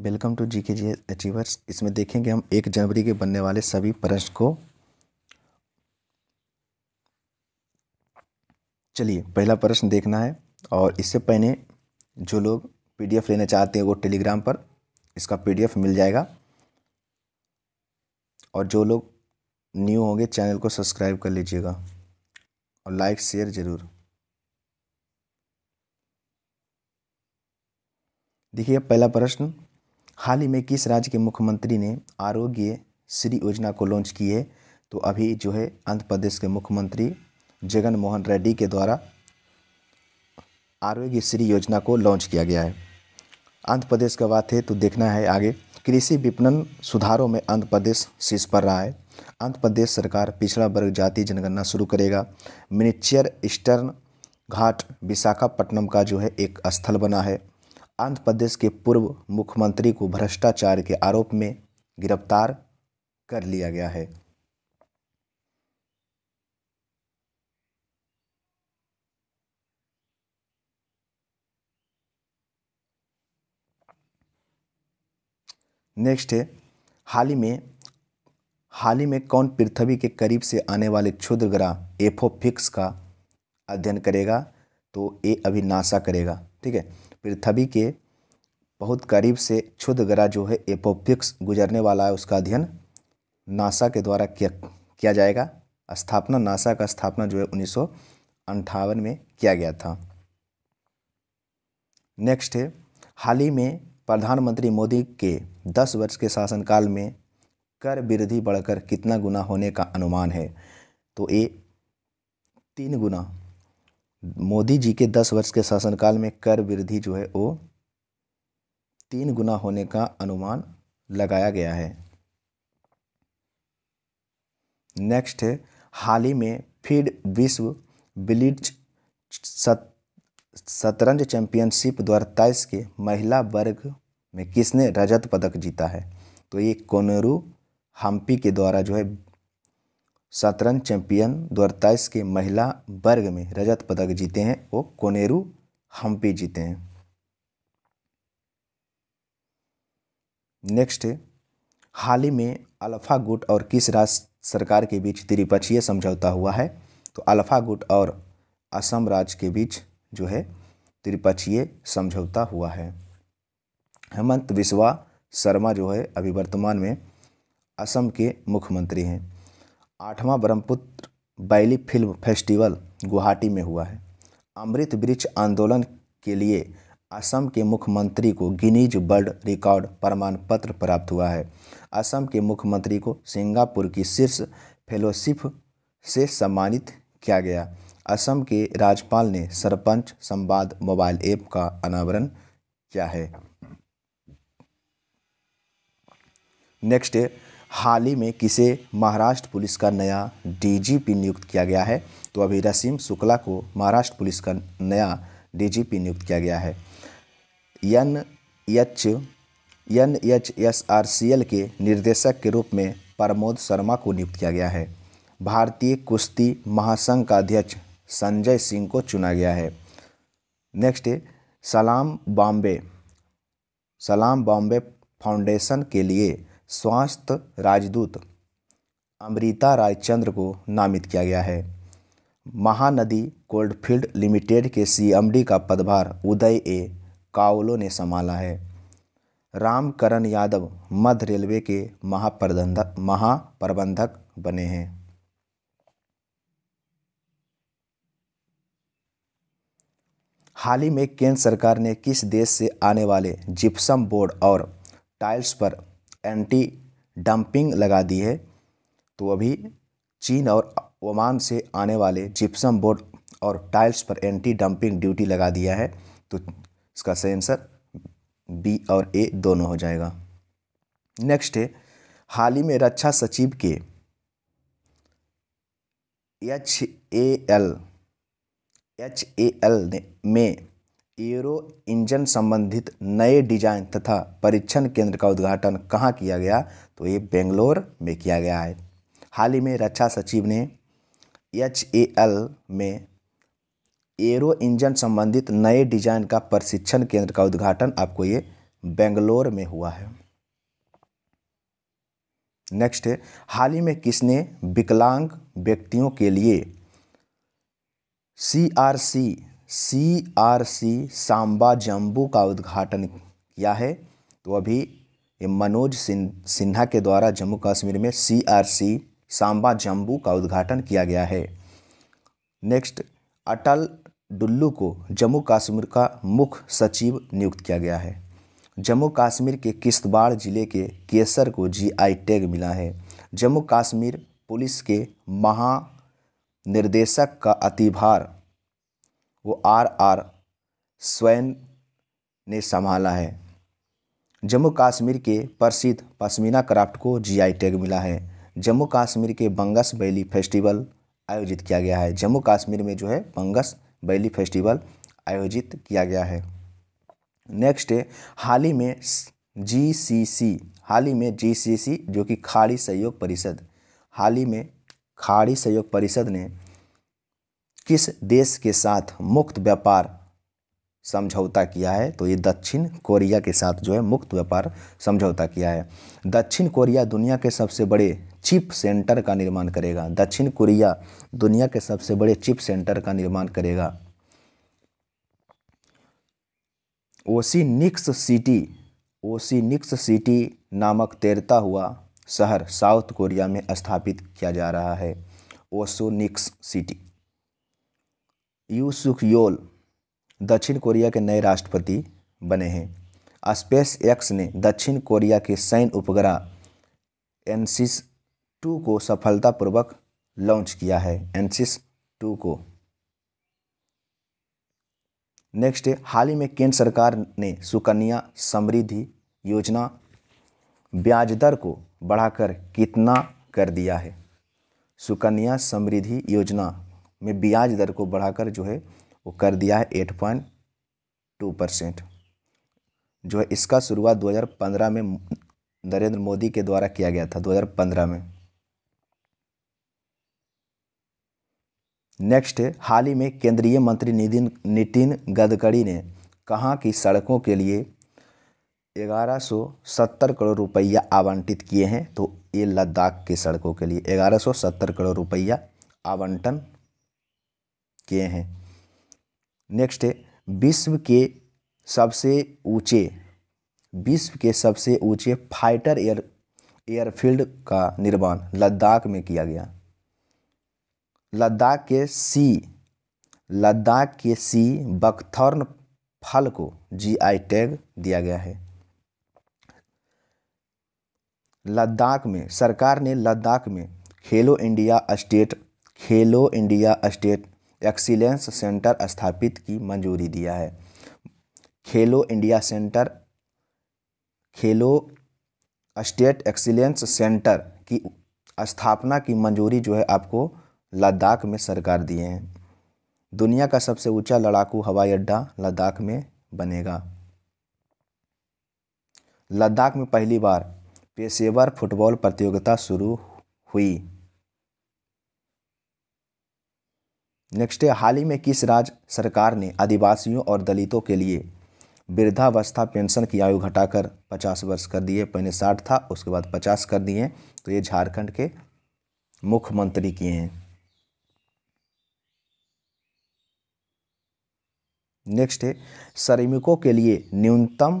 welcome to जी के जी achievers इसमें देखेंगे हम एक जनवरी के बनने वाले सभी प्रश्न को चलिए पहला प्रश्न देखना है और इससे पहले जो लोग पीडीएफ लेना चाहते हैं वो टेलीग्राम पर इसका पीडीएफ मिल जाएगा और जो लोग न्यू होंगे चैनल को सब्सक्राइब कर लीजिएगा और लाइक शेयर ज़रूर देखिए पहला प्रश्न हाल ही में किस राज्य के मुख्यमंत्री ने आरोग्य श्री योजना को लॉन्च की है तो अभी जो है आंध्र प्रदेश के मुख्यमंत्री जगन मोहन रेड्डी के द्वारा आरोग्य श्री योजना को लॉन्च किया गया है आंध्र प्रदेश का बात है तो देखना है आगे कृषि विपणन सुधारों में आंध्र प्रदेश शीर्ष पर रहा है आंध्र प्रदेश सरकार पिछड़ा वर्ग जाति जनगणना शुरू करेगा मिनिचर ईस्टर्न घाट विशाखापट्टनम का जो है एक स्थल बना है आंध्र प्रदेश के पूर्व मुख्यमंत्री को भ्रष्टाचार के आरोप में गिरफ्तार कर लिया गया है नेक्स्ट है हाल ही में हाल ही में कौन पृथ्वी के करीब से आने वाले क्षुद्र ग्रह एफोफिक्स का अध्ययन करेगा तो ये अभी नासा करेगा ठीक है पृथ्वी के बहुत करीब से क्षुद्र ग्रह जो है एपोपिक्स गुजरने वाला है उसका अध्ययन नासा के द्वारा किया किया जाएगा स्थापना नासा का स्थापना जो है उन्नीस में किया गया था नेक्स्ट है हाल ही में प्रधानमंत्री मोदी के 10 वर्ष के शासनकाल में कर वृद्धि बढ़कर कितना गुना होने का अनुमान है तो ये तीन गुना मोदी जी के दस वर्ष के शासनकाल में कर वृद्धि जो है वो तीन गुना होने का अनुमान लगाया गया है नेक्स्ट है हाल ही में फीड विश्व बिलिट सत, शतरंज चैंपियनशिप दो तेईस के महिला वर्ग में किसने रजत पदक जीता है तो ये कोनेरू हम्पी के द्वारा जो है शतरंज चैंपियन दो के महिला वर्ग में रजत पदक जीते हैं वो कोनेरू हम्पी जीते हैं नेक्स्ट हाल ही में अल्फा गुट और किस राज्य सरकार के बीच त्रिपक्षीय समझौता हुआ है तो अल्फा गुट और असम राज्य के बीच जो है त्रिपक्षीय समझौता हुआ है हेमंत बिस्वा शर्मा जो है अभी वर्तमान में असम के मुख्यमंत्री हैं आठवां Brahmaputra valley film festival Guwahati में हुआ है अमृत वृक्ष आंदोलन के लिए असम के मुख्यमंत्री को गिनीज वर्ल्ड रिकॉर्ड प्रमाण पत्र प्राप्त हुआ है असम के मुख्यमंत्री को सिंगापुर की शीर्ष फेलोशिप से सम्मानित किया गया असम के राज्यपाल ने सरपंच संवाद मोबाइल ऐप का अनावरण किया है नेक्स्ट हाल ही में किसे महाराष्ट्र पुलिस का नया डीजीपी नियुक्त किया गया है तो अभी रसीम शुक्ला को महाराष्ट्र पुलिस का नया डीजीपी नियुक्त किया गया है N H N H S R C L के निर्देशक के रूप में प्रमोद शर्मा को नियुक्त किया गया है भारतीय कुश्ती महासंघ का अध्यक्ष संजय सिंह को चुना गया है नेक्स्ट सलाम बॉम्बे सलाम बॉम्बे फाउंडेशन के लिए स्वास्थ्य राजदूत अमृता रायचंद्र को नामित किया गया है महानदी कोल्डफील्ड लिमिटेड के सीएमडी का पदभार उदय ए कावलो ने संभाला है रामकरण यादव मध्य रेलवे के महाप्रबंधक महाप्रबंधक बने हैं हाल ही में केंद्र सरकार ने किस देश से आने वाले जिप्सम बोर्ड और टाइल्स पर एंटी डंपिंग लगा दी है तो अभी चीन और ओमान से आने वाले जिप्सम बोर्ड और टाइल्स पर एंटी डंपिंग ड्यूटी लगा दिया है तो इसका सही आंसर बी और ए दोनों हो जाएगा नेक्स्ट है हाल ही में रक्षा सचिव के H A L H A L ने में एरो इंजन संबंधित नए डिजाइन तथा परीक्षण केंद्र का उद्घाटन कहाँ किया गया तो ये बेंगलोर में किया गया है हाल ही में रक्षा सचिव ने एच ए एल में एरो इंजन संबंधित नए डिजाइन का प्रशिक्षण केंद्र का उद्घाटन आपको ये बेंगलोर में हुआ है नेक्स्ट है हाल ही में किसने विकलांग व्यक्तियों के लिए C R C C R C Samba Jammu का उद्घाटन किया है तो अभी ये मनोज सिन्हा के द्वारा जम्मू कश्मीर में C R C Samba Jammu का उद्घाटन किया गया है नेक्स्ट अटल डुल्लू को जम्मू कश्मीर का मुख्य सचिव नियुक्त किया गया है जम्मू कश्मीर के किश्तवाड़ जिले के केसर को जीआई टैग मिला है जम्मू कश्मीर पुलिस के महानिर्देशक का अतिभार वो आर आर स्वयं ने संभाला है जम्मू कश्मीर के प्रसिद्ध पश्मीना क्राफ्ट को जीआई टैग मिला है जम्मू कश्मीर के बंगस बैली फेस्टिवल आयोजित किया गया है जम्मू कश्मीर में जो है बंगस बैली फेस्टिवल आयोजित किया गया है नेक्स्ट है हाल ही में जीसीसी हाल ही में जीसीसी जो कि खाड़ी सहयोग परिषद हाल ही में खाड़ी सहयोग परिषद ने किस देश के साथ मुक्त व्यापार समझौता किया है तो ये दक्षिण कोरिया के साथ जो है मुक्त व्यापार समझौता किया है दक्षिण कोरिया दुनिया के सबसे बड़े चिप सेंटर का निर्माण करेगा दक्षिण कोरिया दुनिया के सबसे बड़े चिप सेंटर का निर्माण करेगा ओसी निक्स सिटी निक्स सिटी नामक तैरता हुआ शहर साउथ कोरिया में स्थापित किया जा रहा है ओसोनिक्स सिटी यू सुख योल दक्षिण कोरिया के नए राष्ट्रपति बने हैं स्पेस एक्स ने दक्षिण कोरिया के सैन्य उपग्रह एनसिस टू को सफलतापूर्वक लॉन्च किया है एनसिस टू को नेक्स्ट हाल ही में केंद्र सरकार ने सुकन्या समृद्धि योजना ब्याज दर को बढ़ाकर कितना कर दिया है सुकन्या समृद्धि योजना में ब्याज दर को बढ़ाकर जो है वो कर दिया है एट पॉइंट टू परसेंट जो है इसका शुरुआत 2015 में नरेंद्र मोदी के द्वारा किया गया था 2015 में नेक्स्ट हाल ही में केंद्रीय मंत्री नितिन नितिन गडकरी ने कहा कि सड़कों के लिए 1170 करोड़ रुपया आवंटित किए हैं तो ये लद्दाख की सड़कों के लिए 1170 करोड़ रुपया आवंटन किए हैं नेक्स्ट है विश्व के सबसे ऊंचे विश्व के सबसे ऊंचे फाइटर एयर एयरफील्ड का निर्माण लद्दाख में किया गया लद्दाख के सी लद्दाख के सी बकथर्न फल को जीआई टैग दिया गया है लद्दाख में सरकार ने लद्दाख में Khelo India state Khelo India state excellence centre स्थापित की मंजूरी दिया है Khelo India centre Khelo state excellence centre की स्थापना की मंजूरी जो है आपको लद्दाख में सरकार दिए हैं दुनिया का सबसे ऊंचा लड़ाकू हवाई अड्डा लद्दाख में बनेगा लद्दाख में पहली बार पेशेवर फुटबॉल प्रतियोगिता शुरू हुई नेक्स्ट है हाल ही में किस राज्य सरकार ने आदिवासियों और दलितों के लिए वृद्धावस्था पेंशन की आयु घटाकर 50 वर्ष कर दिए पहले 60 था उसके बाद 50 कर दिए तो ये झारखंड के मुख्यमंत्री किए हैं नेक्स्ट है श्रमिकों के लिए न्यूनतम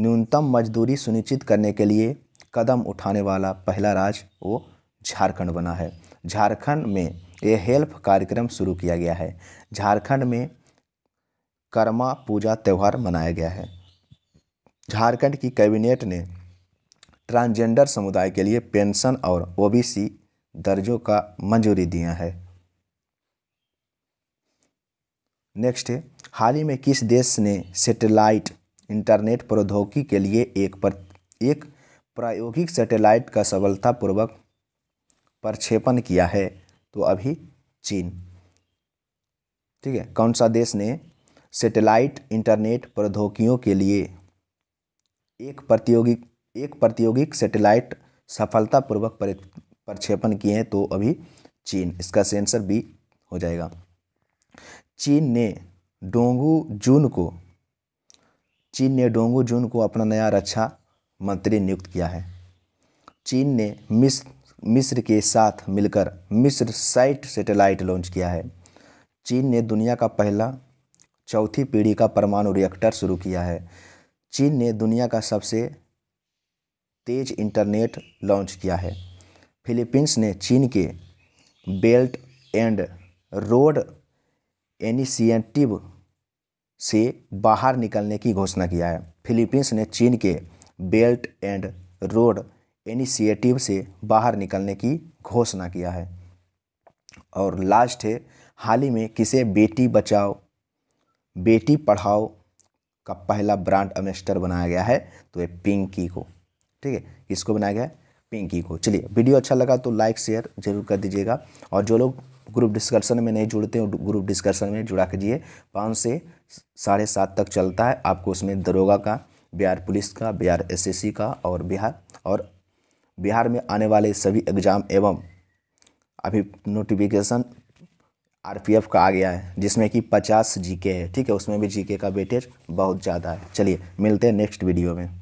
न्यूनतम मजदूरी सुनिश्चित करने के लिए कदम उठाने वाला पहला राज्य वो झारखंड बना है झारखंड में लिए हेल्प कार्यक्रम शुरू किया गया है झारखंड में कर्मा पूजा त्यौहार मनाया गया है झारखंड की कैबिनेट ने ट्रांसजेंडर समुदाय के लिए पेंशन और ओबीसी दर्जों का मंजूरी दिया है नेक्स्ट है हाल ही में किस देश ने सैटेलाइट इंटरनेट प्रौद्योगिकी के लिए एक पर एक प्रायोगिक सैटेलाइट का सफलतापूर्वक प्रक्षेपण किया है तो अभी चीन ठीक है कौन सा देश ने सेटेलाइट इंटरनेट प्रौद्योगिकियों के लिए एक प्रतियोगिक एक प्रतियोगिक सेटेलाइट सफलतापूर्वक प्रक्षेपण किए हैं तो अभी चीन इसका सेंसर बी हो जाएगा चीन ने डोंगू जून को चीन ने डोंगू जून को अपना नया रक्षा मंत्री नियुक्त किया है चीन ने मिस मिस्र के साथ मिलकर मिस्र साइट सैटेलाइट लॉन्च किया है चीन ने दुनिया का पहला चौथी पीढ़ी का परमाणु रिएक्टर शुरू किया है चीन ने दुनिया का सबसे तेज इंटरनेट लॉन्च किया है फिलीपींस ने चीन के बेल्ट एंड रोड इनिशिएटिव से बाहर निकलने की घोषणा किया है फिलीपींस ने चीन के बेल्ट एंड रोड इनिशिएटिव से बाहर निकलने की घोषणा किया है और लास्ट है हाल ही में किसे बेटी बचाओ बेटी पढ़ाओ का पहला ब्रांड एम्बेसडर बनाया गया है तो ये पिंकी को ठीक है किसको बनाया गया है पिंकी को चलिए वीडियो अच्छा लगा तो लाइक शेयर जरूर कर दीजिएगा और जो लोग ग्रुप डिस्कशन में नहीं जुड़ते हैं ग्रुप डिस्कशन में जुड़ा कीजिए पाँच से साढ़े सात तक चलता है आपको उसमें दरोगा का बिहार पुलिस का बिहार एसएससी का और बिहार और बिहार में आने वाले सभी एग्ज़ाम एवं अभी नोटिफिकेशन आरपीएफ का आ गया है जिसमें कि पचास जीके है ठीक है उसमें भी जीके का वेटेज बहुत ज़्यादा है चलिए मिलते हैं नेक्स्ट वीडियो में